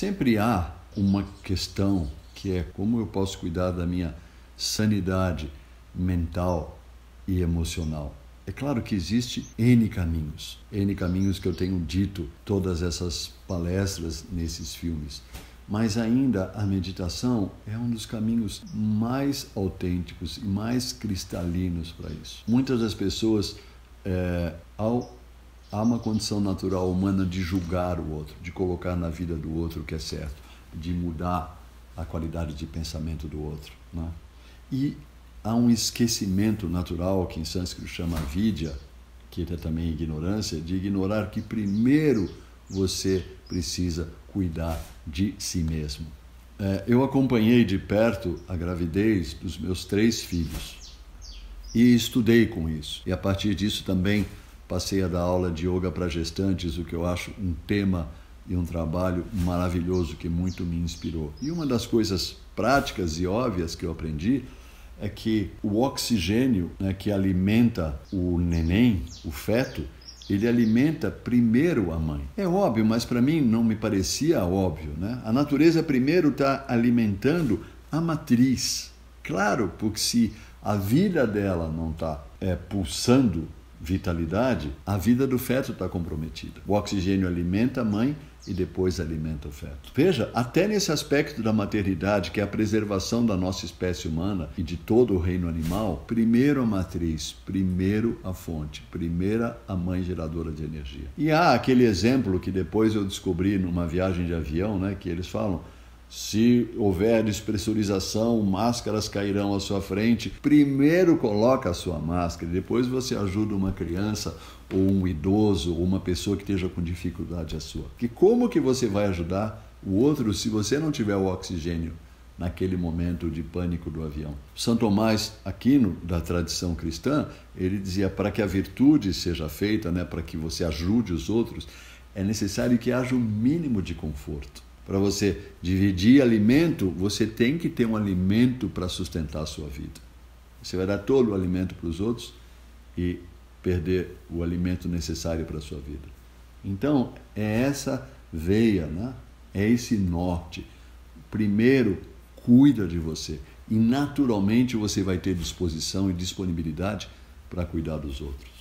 Sempre há uma questão que é como eu posso cuidar da minha sanidade mental e emocional. É claro que existe N caminhos, N caminhos que eu tenho dito todas essas palestras nesses filmes. Mas ainda a meditação é um dos caminhos mais autênticos e mais cristalinos para isso. Muitas das pessoas, é, ao há uma condição natural humana de julgar o outro, de colocar na vida do outro o que é certo, de mudar a qualidade de pensamento do outro. Né? E há um esquecimento natural, que em sânscrito chama vidya, que é também ignorância, de ignorar que primeiro você precisa cuidar de si mesmo. É, eu acompanhei de perto a gravidez dos meus três filhos e estudei com isso. E a partir disso também passei a dar aula de yoga para gestantes, o que eu acho um tema e um trabalho maravilhoso que muito me inspirou. E uma das coisas práticas e óbvias que eu aprendi é que o oxigênio né, que alimenta o neném, o feto, ele alimenta primeiro a mãe. É óbvio, mas para mim não me parecia óbvio. Né? A natureza primeiro está alimentando a matriz. Claro, porque se a vida dela não está é, pulsando vitalidade, a vida do feto está comprometida. O oxigênio alimenta a mãe e depois alimenta o feto. Veja, até nesse aspecto da maternidade, que é a preservação da nossa espécie humana e de todo o reino animal, primeiro a matriz, primeiro a fonte, primeira a mãe geradora de energia. E há aquele exemplo que depois eu descobri numa viagem de avião, né, que eles falam se houver despressurização, máscaras cairão à sua frente. Primeiro coloca a sua máscara, depois você ajuda uma criança ou um idoso ou uma pessoa que esteja com dificuldade a sua. Que como que você vai ajudar o outro se você não tiver o oxigênio naquele momento de pânico do avião? Santo Tomás Aquino, da tradição cristã, ele dizia para que a virtude seja feita, né, para que você ajude os outros, é necessário que haja o um mínimo de conforto. Para você dividir alimento, você tem que ter um alimento para sustentar a sua vida. Você vai dar todo o alimento para os outros e perder o alimento necessário para a sua vida. Então, é essa veia, né? é esse norte. Primeiro, cuida de você. E naturalmente você vai ter disposição e disponibilidade para cuidar dos outros.